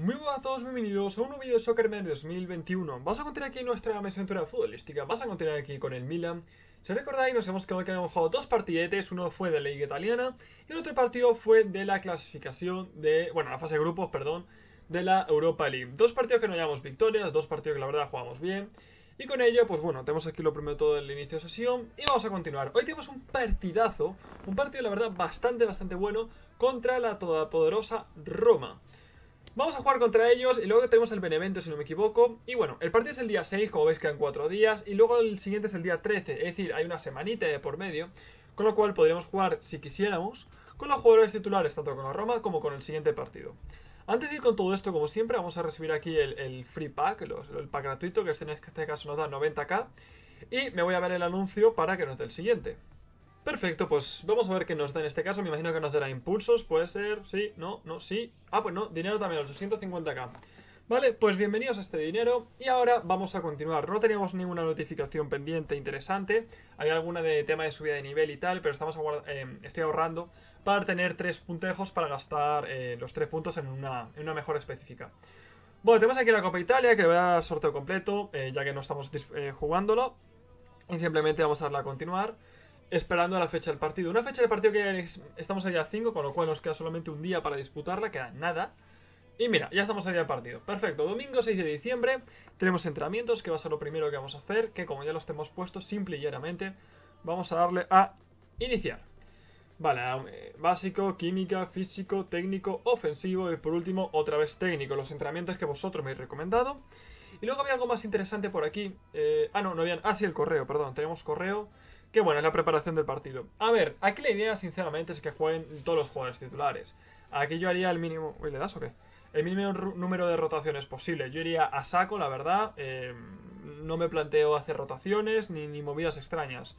Muy buenas a todos, bienvenidos a un nuevo vídeo de Man 2021 Vamos a continuar aquí nuestra aventura futbolística, Vamos a continuar aquí con el Milan Si recordáis, nos hemos quedado que habíamos jugado dos partidetes, uno fue de la Liga Italiana Y el otro partido fue de la clasificación de, bueno, la fase de grupos, perdón, de la Europa League Dos partidos que no llevamos victorias, dos partidos que la verdad jugamos bien y con ello, pues bueno, tenemos aquí lo primero todo del inicio de sesión y vamos a continuar. Hoy tenemos un partidazo, un partido la verdad bastante, bastante bueno contra la todopoderosa Roma. Vamos a jugar contra ellos y luego tenemos el Benevento, si no me equivoco. Y bueno, el partido es el día 6, como veis quedan 4 días. Y luego el siguiente es el día 13, es decir, hay una semanita de por medio. Con lo cual podríamos jugar, si quisiéramos, con los jugadores titulares, tanto con la Roma como con el siguiente partido. Antes de ir con todo esto, como siempre, vamos a recibir aquí el, free pack, el pack gratuito, que en este, este caso nos da 90k. Y me voy a ver el anuncio para que nos dé el siguiente. Perfecto, pues vamos a ver qué nos da en este caso. Me imagino que nos dará impulsos, puede ser, sí, no, no, sí. Ah, pues no, dinero también, los 250k. Vale, pues bienvenidos a este dinero y ahora vamos a continuar. No teníamos ninguna notificación pendiente interesante, hay alguna de tema de subida de nivel y tal, pero estamos eh, estoy ahorrando para tener tres puntejos para gastar eh, los tres puntos en una, en una mejora específica. Bueno, tenemos aquí la Copa Italia, que le voy a dar sorteo completo, eh, ya que no estamos jugándolo. Y simplemente vamos a darle a continuar esperando a la fecha del partido. Una fecha del partido que estamos allá día 5, con lo cual nos queda solamente un día para disputarla, queda nada. Y mira, ya estamos allá del partido. Perfecto, domingo 6 de diciembre tenemos entrenamientos, que va a ser lo primero que vamos a hacer, que como ya los tenemos puestos, simple y llanamente, vamos a darle a iniciar. Vale, eh, básico, química, físico, técnico, ofensivo y por último otra vez técnico, los entrenamientos que vosotros me habéis recomendado. Y luego había algo más interesante por aquí. Eh, ah, no, no habían... Ah, sí, el correo, perdón. Tenemos correo Qué bueno, es la preparación del partido. A ver, aquí la idea sinceramente es que jueguen todos los jugadores titulares. Aquí yo haría el mínimo... Uy, ¿le das o qué? El mínimo número de rotaciones posible. Yo iría a saco, la verdad. Eh, no me planteo hacer rotaciones ni, ni, movidas extrañas.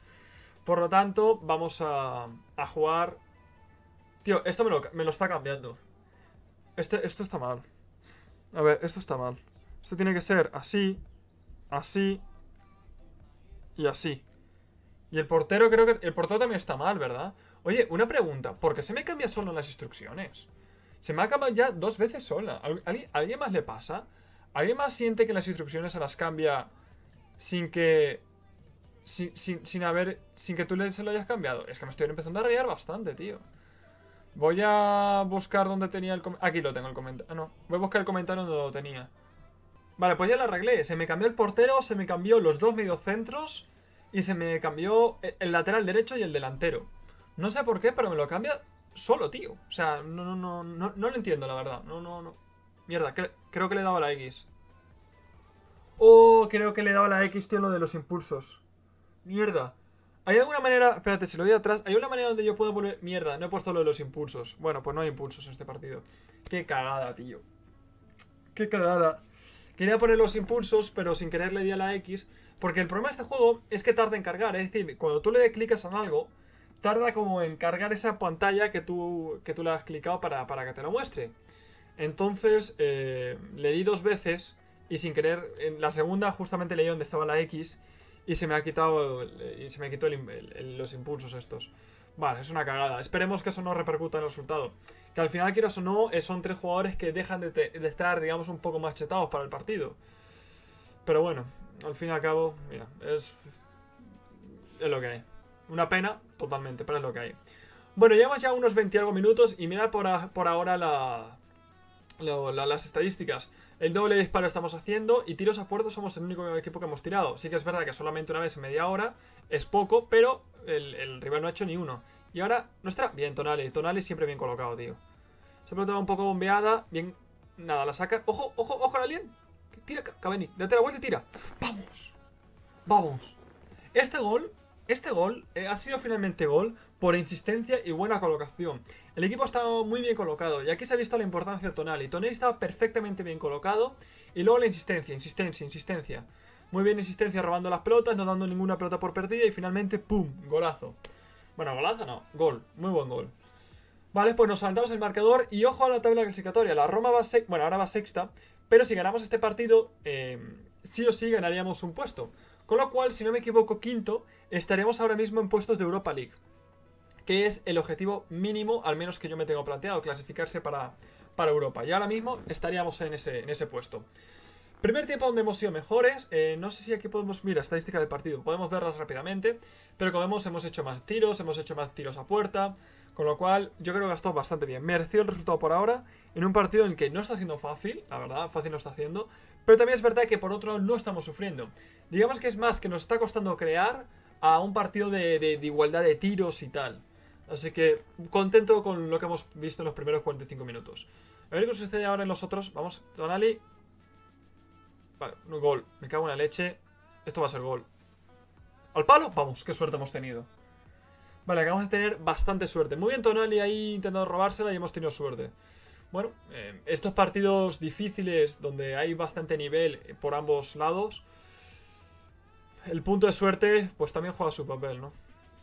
Por lo tanto, vamos a, a jugar... Tío, esto me lo, me lo está cambiando. Este, esto está mal. A ver, esto está mal. Esto tiene que ser así, así y así. Y el portero creo que... El portero también está mal, ¿verdad? Oye, una pregunta. ¿Por qué se me cambia solo las instrucciones? Se me ha cambiado ya dos veces sola. ¿A ¿alguien, más le pasa? ¿Alguien más siente que las instrucciones se las cambia sin que... Sin, sin, haber... Sin que tú se lo hayas cambiado? Es que me estoy empezando a rayar bastante, tío. Voy a buscar dónde tenía el Aquí lo tengo el comentario. Ah, no. Voy a buscar el comentario donde lo tenía. Vale, pues ya lo arreglé. Se me cambió el portero, se me cambió los dos mediocentros y se me cambió el lateral derecho y el delantero. No sé por qué, pero me lo cambia solo, tío. O sea, no, no, no, no, no lo entiendo, la verdad. No, no, no. Mierda, creo que le he dado la X. Oh, creo que le he dado la X, tío, lo de los impulsos. Mierda. ¿Hay alguna manera... Espérate, si lo doy atrás... ¿Hay una manera donde yo pueda poner... Mierda, no he puesto lo de los impulsos. Bueno, pues no hay impulsos en este partido. Qué cagada, tío. Qué cagada. Quería poner los impulsos, pero sin querer le di a la X... Porque el problema de este juego es que tarda en cargar. Es decir, cuando tú le clicas en algo, tarda como en cargar esa pantalla que tú, que tú le has clicado para, que te lo muestre. Entonces, eh, le di dos veces y sin querer, en la segunda justamente leí donde estaba la X y se me ha quitado y se me quitó los impulsos estos. Vale, es una cagada. Esperemos que eso no repercuta en el resultado. Que al final, quieras o no, eh, son tres jugadores que dejan de, de estar, digamos, un poco más chetados para el partido. Pero bueno, al fin y al cabo, mira, es, es lo que hay. Una pena, totalmente, pero es lo que hay. Bueno, llevamos ya unos 20 algo minutos y mira por, ahora la, las estadísticas. El doble disparo estamos haciendo y tiros a puerto somos el único equipo que hemos tirado. Sí que es verdad que solamente una vez en media hora es poco, pero el, rival no ha hecho ni uno. Y ahora, nuestra, bien Tonali, Tonali siempre bien colocado, tío. Se ha plantado un poco bombeada, bien... Nada, la saca. ¡Ojo, ojo, ojo al alien! Tira, Cavani. Date la vuelta y tira. Vamos. Vamos. Este gol, este gol eh, ha sido finalmente gol por insistencia y buena colocación. El equipo ha estado muy bien colocado y aquí se ha visto la importancia de Tonali. Tonali estaba perfectamente bien colocado y luego la insistencia, insistencia, insistencia. Muy bien insistencia robando las pelotas, no dando ninguna pelota por perdida y finalmente ¡pum! Golazo. Bueno, golazo no, gol, muy buen gol. Vale, pues nos saltamos el marcador y ojo a la tabla clasificatoria. La Roma va sexta, bueno, ahora va sexta, pero si ganamos este partido, eh, sí o sí ganaríamos un puesto. Con lo cual, si no me equivoco, quinto, estaremos ahora mismo en puestos de Europa League. Que es el objetivo mínimo, al menos que yo me tengo planteado, clasificarse para, para Europa. Y ahora mismo estaríamos en ese, en ese puesto. Primer tiempo donde hemos sido mejores. Eh, no sé si aquí podemos. mirar estadística del partido. Podemos verlas rápidamente. Pero como vemos, hemos hecho más tiros, hemos hecho más tiros a puerta. Con lo cual, yo creo que ha bastante bien. Mereció el resultado por ahora. En un partido en el que no está siendo fácil, la verdad, fácil no está haciendo. Pero también es verdad que por otro lado no estamos sufriendo. Digamos que es más que nos está costando crear a un partido de, igualdad de tiros y tal. Así que contento con lo que hemos visto en los primeros 45 minutos. A ver qué sucede ahora en los otros. Vamos, Donali. Vale, no gol. Me cago en la leche. Esto va a ser gol. ¿Al palo? Vamos, qué suerte hemos tenido. Vale, acabamos de tener bastante suerte. Muy bien Tonali ahí intentando robársela y hemos tenido suerte. Bueno, eh, estos partidos difíciles donde hay bastante nivel eh, por ambos lados, el punto de suerte pues también juega su papel, ¿no?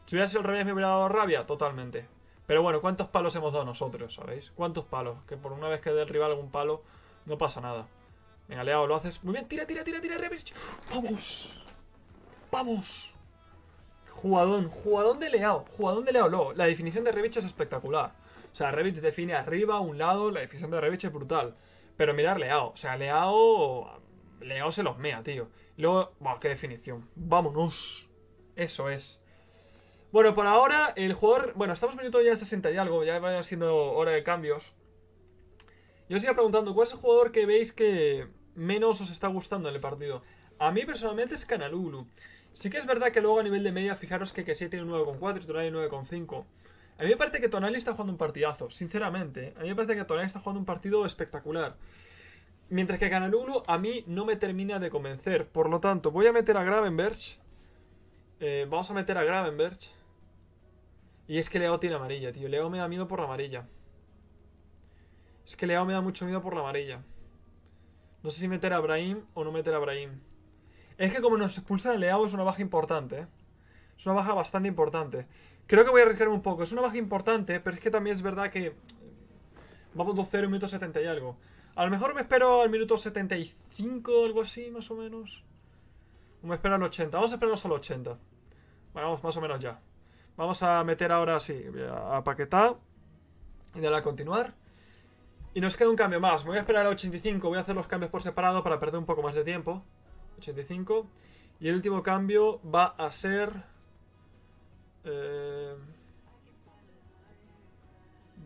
Si hubiera sido el revés me hubiera dado rabia, totalmente. Pero bueno, ¿cuántos palos hemos dado nosotros, sabéis? ¿Cuántos palos? Que por una vez que dé el rival algún palo, no pasa nada. Venga, Leao, lo haces. Muy bien, tira, tira, tira, tira, ¡Vamos! ¡Vamos! Jugadón, jugadón de Leao, jugadón de Leao. Luego, la definición de Rebic es espectacular. O sea, Rebic define arriba, un lado, la definición de Rebic es brutal. Pero mirar Leao, o sea, Leao... Leao se los mea, tío. Luego, wow, qué definición. ¡Vámonos! Eso es. Bueno, por ahora, el jugador... Bueno, estamos minuto ya 60 y algo, ya vaya siendo hora de cambios. Yo os iba preguntando, ¿cuál es el jugador que veis que, menos os está gustando en el partido. A mí personalmente es Canalulu. Sí que es verdad que luego a nivel de media, fijaros que Kessie tiene 9,4 y Tonali 9,5. A mí me parece que Tonali está jugando un partidazo, sinceramente. A mí me parece que Tonali está jugando un partido espectacular. Mientras que Canalulu a mí no me termina de convencer. Por lo tanto, voy a meter a Gravenberg. Eh, vamos a meter a Gravenberg. Y es que Leo tiene amarilla, tío. Leo me da miedo por la amarilla. Es que Leo me da mucho miedo por la amarilla. No sé si meter a Brahim o no meter a Brahim. Es que como nos expulsan el Leao es una baja importante. ¿eh? Es una baja bastante importante. Creo que voy a arriesgarme un poco. Es una baja importante, pero es que también es verdad que... Vamos 2-0, minuto 70 y algo. A lo mejor me espero al minuto 75 o algo así, más o menos. O me espero al 80. Vamos a esperarnos al 80. Bueno, vamos más o menos ya. Vamos a meter ahora sí a paquetar. Y darle a continuar. Y nos queda un cambio más. voy a esperar a 85. Voy a hacer los cambios por separado para perder un poco más de tiempo. 85. Y el último cambio va a ser... Eh,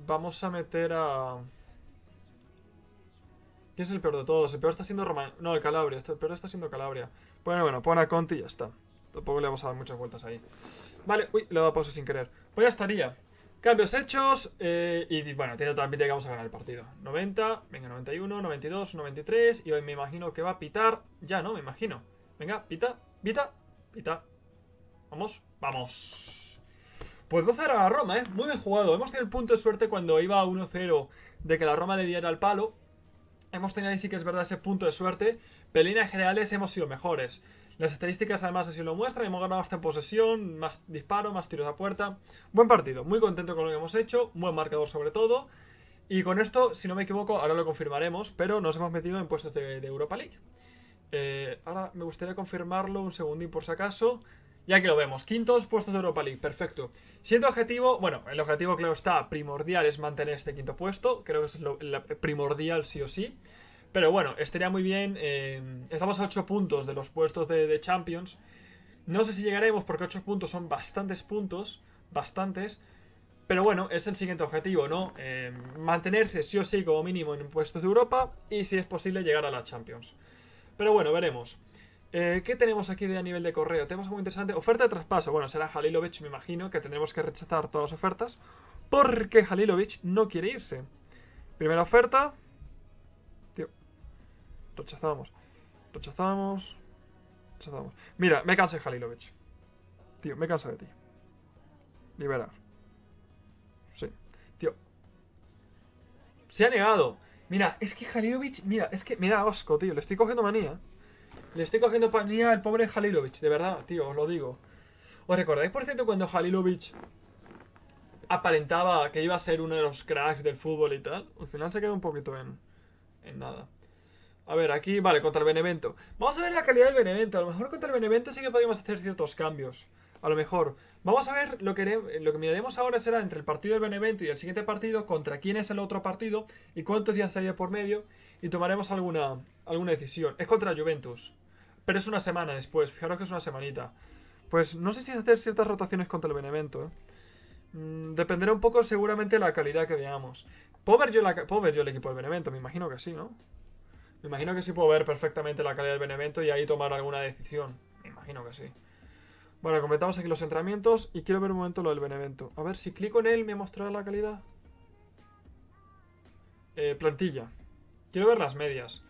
vamos a meter a... qué es el peor de todos? El peor está siendo Roma... No, el Calabria. Este, el peor está siendo Calabria. Bueno, bueno, pon a Conti y ya está. Tampoco le vamos a dar muchas vueltas ahí. Vale, uy, le he dado pausa sin querer. Pues ya estaría. Cambios hechos eh, y bueno, tiene totalmente que vamos a ganar el partido. 90, venga, 91, 92, 93 y hoy me imagino que va a pitar. Ya, ¿no? Me imagino. Venga, pita, pita, pita. Vamos, vamos. Pues 12 0 a la Roma, ¿eh? Muy bien jugado. Hemos tenido el punto de suerte cuando iba a 1-0 de que la Roma le diera el palo. Hemos tenido ahí sí que es verdad ese punto de suerte, pero en líneas generales hemos sido mejores. Las estadísticas además así lo muestran. Hemos ganado hasta en posesión, más disparo, más tiros a puerta. Buen partido, muy contento con lo que hemos hecho. Buen marcador sobre todo. Y con esto, si no me equivoco, ahora lo confirmaremos, pero nos hemos metido en puestos de, Europa League. Eh, ahora me gustaría confirmarlo un segundín por si acaso. ya que lo vemos, quintos puestos de Europa League, perfecto. Siendo objetivo, bueno, el objetivo claro está primordial es mantener este quinto puesto, creo que es lo, primordial sí o sí. Pero bueno, estaría muy bien. Eh, estamos a 8 puntos de los puestos de, Champions. No sé si llegaremos porque 8 puntos son bastantes puntos. Bastantes. Pero bueno, es el siguiente objetivo, ¿no? Eh, mantenerse sí o sí como mínimo en puestos de Europa y si es posible llegar a la Champions. Pero bueno, veremos. Eh, ¿Qué tenemos aquí de a nivel de correo? Tenemos algo interesante. Oferta de traspaso. Bueno, será Halilovic, me imagino, que tendremos que rechazar todas las ofertas. Porque Halilovic no quiere irse. Primera oferta, Rechazamos. Rechazamos. Rechazamos. Mira, me de Halilovic Tío, me canso de ti. Liberar. Sí. Tío. Se ha negado. Mira, es que Halilovic Mira, es que... Mira, Osco, tío. Le estoy cogiendo manía. Le estoy cogiendo manía al pobre Halilovic De verdad, tío. Os lo digo. ¿Os recordáis, por cierto, cuando Halilovic aparentaba que iba a ser uno de los cracks del fútbol y tal? Al final se quedó un poquito en, en nada. A ver, aquí, vale, contra el Benevento. Vamos a ver la calidad del Benevento. A lo mejor contra el Benevento sí que podríamos hacer ciertos cambios. A lo mejor. Vamos a ver, lo que, lo que miraremos ahora será entre el partido del Benevento y el siguiente partido, contra quién es el otro partido y cuántos días hay por medio. Y tomaremos alguna, alguna decisión. Es contra Juventus. Pero es una semana después. Fijaros que es una semanita. Pues no sé si hacer ciertas rotaciones contra el Benevento, ¿eh? mm, dependerá un poco seguramente de la calidad que veamos. ¿Puedo yo la, ¿Puedo yo el equipo del Benevento? Me imagino que sí, ¿no? Me imagino que sí puedo ver perfectamente la calidad del Benevento y ahí tomar alguna decisión. Me imagino que sí. Bueno, completamos aquí los entrenamientos y quiero ver un momento lo del Benevento. A ver, si clico en él, ¿me mostrará la calidad? Eh, plantilla. Quiero ver las medias.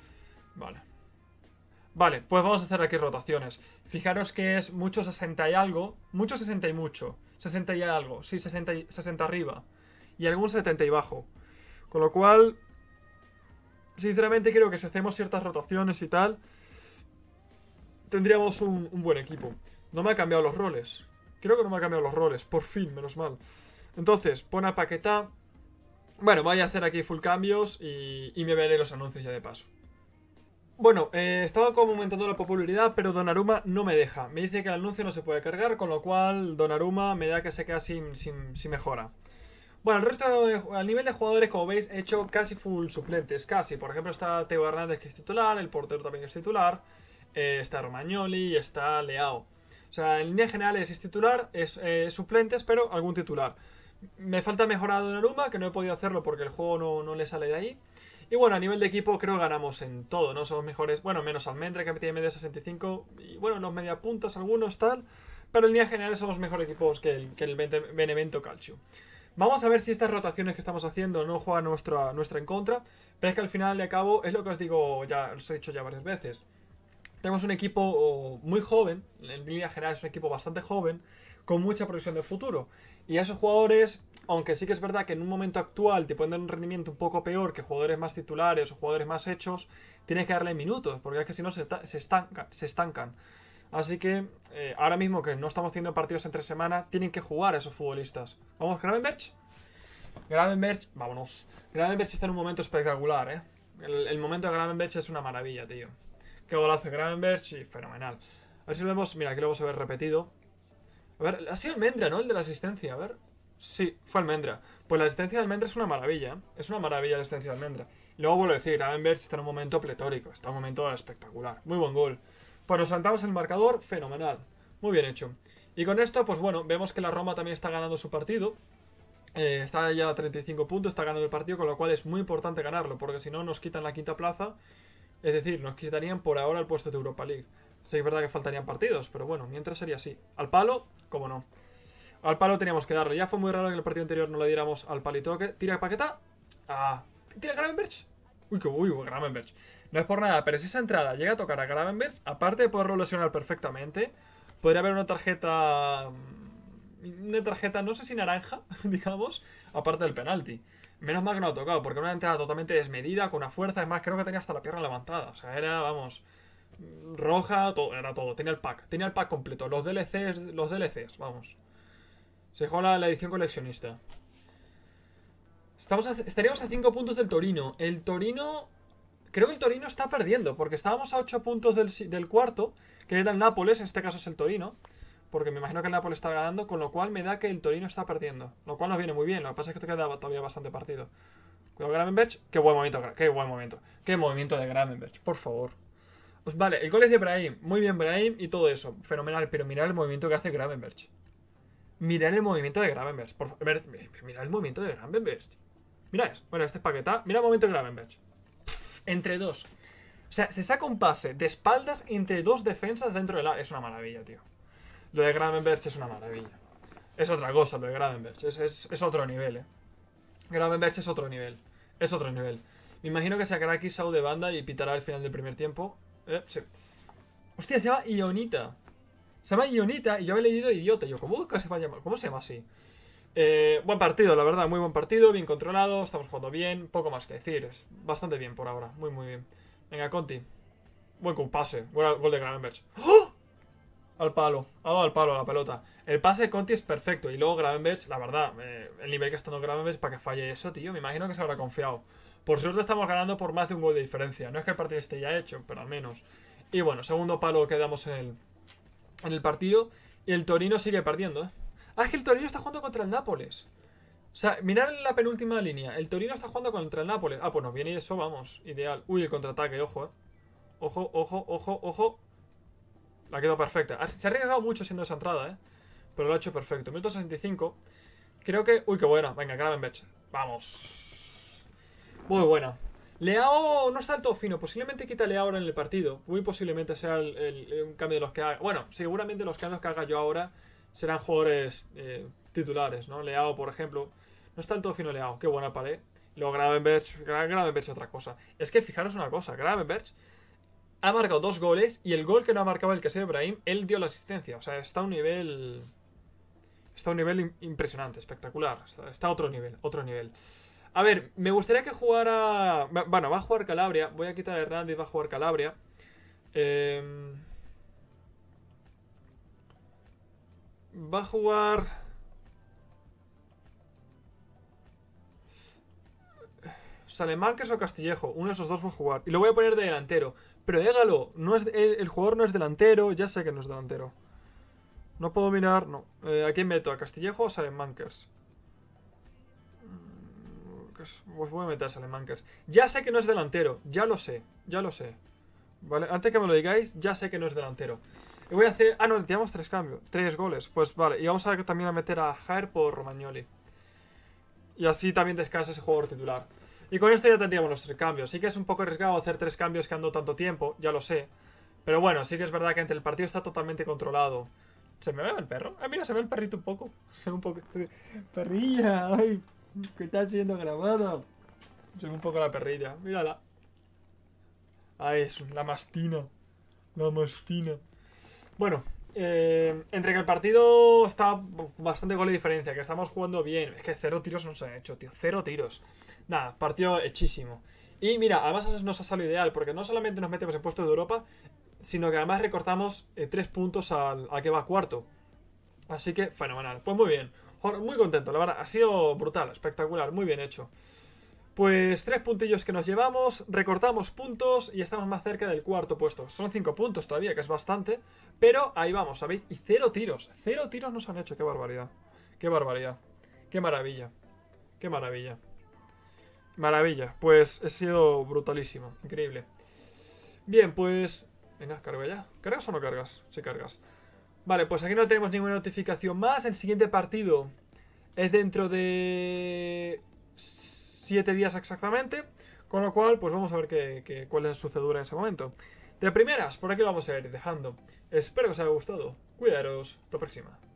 Vale. Vale, pues vamos a hacer aquí rotaciones. Fijaros que es mucho 60 y algo. Mucho 60 y mucho. 60 y algo. Sí, 60, 60 arriba. Y algún 70 y bajo. Con lo cual, sinceramente creo que si hacemos ciertas rotaciones y tal, tendríamos un, buen equipo. No me ha cambiado los roles. Creo que no me ha cambiado los roles, por fin, menos mal. Entonces, pon a Paquetá. Bueno, voy a hacer aquí full cambios y, y me veré los anuncios ya de paso. Bueno, eh, estaba como aumentando la popularidad, pero Donaruma no me deja. Me dice que el anuncio no se puede cargar, con lo cual Donaruma me da que se queda sin mejora. Bueno, el resto a al nivel de jugadores, como veis, he hecho casi full suplentes, casi. Por ejemplo, está Teo Hernández que es titular, el portero también es titular, eh, está Romagnoli está Leao. O sea, en línea general es titular, es eh, suplentes, pero algún titular. Me falta mejorado en Aruma, que no he podido hacerlo porque el juego no, le sale de ahí. Y bueno, a nivel de equipo creo que ganamos en todo, ¿no? Somos mejores, bueno, menos Almendra que tiene media 65 y bueno, los media puntas algunos tal, pero en línea general somos mejores equipos que el, que el Benevento Calcio. Vamos a ver si estas rotaciones que estamos haciendo no juegan nuestra, nuestra en contra, pero es que al final de cabo es lo que os digo, ya os he dicho ya varias veces. Tenemos un equipo muy joven, en línea general es un equipo bastante joven, con mucha proyección de futuro. Y a esos jugadores, aunque sí que es verdad que en un momento actual te pueden dar un rendimiento un poco peor que jugadores más titulares o jugadores más hechos, tienes que darle minutos, porque es que si no se, se, se estancan. Así que eh, ahora mismo que no estamos teniendo partidos entre semana, tienen que jugar esos futbolistas. ¿Vamos, Gravenberch? Gravenberch, vámonos. Gravenberch está en un momento espectacular, ¿eh? El, momento de Gravenberch es una maravilla, tío. Qué golazo Gravenberch y fenomenal. A ver si lo vemos. Mira, aquí lo vamos a ver repetido. A ver, ha sido Almendra, ¿no? El de la asistencia, a ver. Sí, fue Almendra. Pues la asistencia de Almendra es una maravilla. ¿eh? Es una maravilla la asistencia de Almendra. luego vuelvo a decir, Gravenberch está en un momento pletórico. Está en un momento espectacular. Muy buen gol. Pues nos saltamos el marcador, fenomenal. Muy bien hecho. Y con esto, pues bueno, vemos que la Roma también está ganando su partido. Eh, está ya a 35 puntos, está ganando el partido, con lo cual es muy importante ganarlo, porque si no nos quitan la quinta plaza. Es decir, nos quitarían por ahora el puesto de Europa League. Sí, es verdad que faltarían partidos, pero bueno, mientras sería así. Al palo, como no. Al palo teníamos que darlo. Ya fue muy raro que en el partido anterior no le diéramos al palitoque. Tira paqueta. Ah. Tira Gravenberg Uy, que uy, Gravenberg no es por nada, pero si esa entrada llega a tocar a Gravenberg, aparte de poderlo lesionar perfectamente, podría haber una tarjeta. Mm, una tarjeta, no sé si naranja, digamos, aparte del penalti. Menos mal que no ha tocado, porque era una entrada totalmente desmedida, con una fuerza. Es más, creo que tenía hasta la pierna levantada. O sea, era, vamos, mm, roja, todo, era todo. Tenía el pack, tenía el pack completo. Los DLCs, los DLCs, vamos. Se dejó la, edición coleccionista. Estamos estaríamos a 5 puntos del Torino. El Torino Creo que el Torino está perdiendo, porque estábamos a 8 puntos del, cuarto, que era el Nápoles, en este caso es el Torino, porque me imagino que el Nápoles está ganando, con lo cual me da que el Torino está perdiendo, lo cual nos viene muy bien, lo que pasa es que te queda todavía bastante partido. Cuidado Gravenberch qué buen momento, qué buen momento, qué movimiento de Gravenberch por favor. Pues vale, el gol es de Brahim, muy bien Brahim y todo eso, fenomenal, pero mirad el movimiento que hace Gravenberch Mirad el movimiento de Gravenberg, por favor, eh, mirad el movimiento de Gravenberg. Mirad, bueno, este es Paquetá, mira el movimiento de Gravenberg. Entre dos. O sea, se saca un pase de espaldas entre dos defensas dentro del la. Es una maravilla, tío. Lo de Gravenberch es una maravilla. Es otra cosa lo de Gravenberch. Es, otro nivel, eh. Gravenberch es otro nivel. Es otro nivel. Me imagino que sacará aquí Sau de banda y pitará al final del primer tiempo. Eh, sí. Hostia, se llama Ionita. Se llama Ionita y yo había leído idiota. yo, ¿cómo, se ¿Cómo se llama así? Eh, buen partido, la verdad, muy buen partido, bien controlado, estamos jugando bien, poco más que decir, es bastante bien por ahora, muy muy bien. Venga, Conti. Buen pase, gol de Gravenberg. ¡Oh! Al palo, ha dado al palo la pelota. El pase de Conti es perfecto y luego Gravenberg, la verdad, eh, el nivel que está dando Gravenberg para que falle eso, tío, me imagino que se habrá confiado. Por suerte estamos ganando por más de un gol de diferencia, no es que el partido esté ya hecho, pero al menos. Y bueno, segundo palo quedamos en el, en el partido y el Torino sigue perdiendo, ¿eh? Ah, es que el Torino está jugando contra el Nápoles. O sea, mirad la penúltima línea. El Torino está jugando contra el Nápoles. Ah, pues nos viene eso, vamos. Ideal. Uy, el contraataque, ojo, eh. Ojo, ojo, ojo, ojo. La quedado perfecta. Ah, se ha arriesgado mucho siendo esa entrada, eh. Pero lo ha hecho perfecto. Minuto 65. Creo que... Uy, qué buena. Venga, Gravenbech. Vamos. Muy buena. Leao no está del todo fino. Posiblemente quita Leao ahora en el partido. Muy posiblemente sea el, un cambio de los que haga. Bueno, seguramente los cambios que haga yo ahora serán jugadores eh, titulares, ¿no? Leao, por ejemplo, no está en todo fino Leao, qué buena pared. Luego Gravenberg es otra cosa. Es que fijaros una cosa, Gravenberg ha marcado dos goles y el gol que no ha marcado el que sea Ibrahim, él dio la asistencia. O sea, está a un nivel... Está a un nivel impresionante, espectacular. Está a otro nivel, otro nivel. A ver, me gustaría que jugara... Bueno, va a jugar Calabria. Voy a quitar a Hernández, va a jugar Calabria. Eh... Va a jugar... Salemanques o Castillejo, uno de esos dos va a jugar. Y lo voy a poner de delantero. Pero égalo, no es, el, jugador no es delantero, ya sé que no es delantero. No puedo mirar, no. Eh, ¿A quién meto? ¿A Castillejo o a Salemankers? Mm, pues, pues voy a meter a Salemankers. Ya sé que no es delantero, ya lo sé, ya lo sé. ¿Vale? Antes que me lo digáis, ya sé que no es delantero. Y voy a hacer... Ah, no, teníamos tres cambios. Tres goles. Pues vale. Y vamos a también a meter a Jair por Romagnoli. Y así también descansa ese jugador titular. Y con esto ya tendríamos los tres cambios. Sí que es un poco arriesgado hacer tres cambios que ando tanto tiempo, ya lo sé. Pero bueno, sí que es verdad que entre el partido está totalmente controlado. ¿Se me ve el perro? Ah, mira, se ve el perrito un poco. Se ve un poco... Este perrilla, ay, que está siendo grabada. Se ve un poco la perrilla, mírala. Ahí es la mastina. La mastina. Bueno, eh, entre que el partido está bastante con la diferencia, que estamos jugando bien. Es que cero tiros no se han hecho, tío. Cero tiros. Nada, partido hechísimo. Y mira, además nos ha salido ideal, porque no solamente nos metemos en puestos de Europa, sino que además recortamos eh, tres puntos a al, que va cuarto. Así que fenomenal. Pues muy bien. Muy contento, la verdad. Ha sido brutal, espectacular, muy bien hecho. Pues tres puntillos que nos llevamos, recortamos puntos y estamos más cerca del cuarto puesto. Son cinco puntos todavía, que es bastante, pero ahí vamos, ¿sabéis? Y cero tiros, cero tiros nos han hecho, qué barbaridad. Qué barbaridad, qué maravilla, qué maravilla. Maravilla, pues he sido brutalísimo, increíble. Bien, pues... Venga, carga ya. ¿Cargas o no cargas? Sí, cargas. Vale, pues aquí no tenemos ninguna notificación más. El siguiente partido es dentro de... 7 días exactamente, con lo cual pues vamos a ver cuál es sucedura en ese momento. De primeras, por aquí lo vamos a ir dejando. Espero que os haya gustado. Cuidaros, hasta la próxima.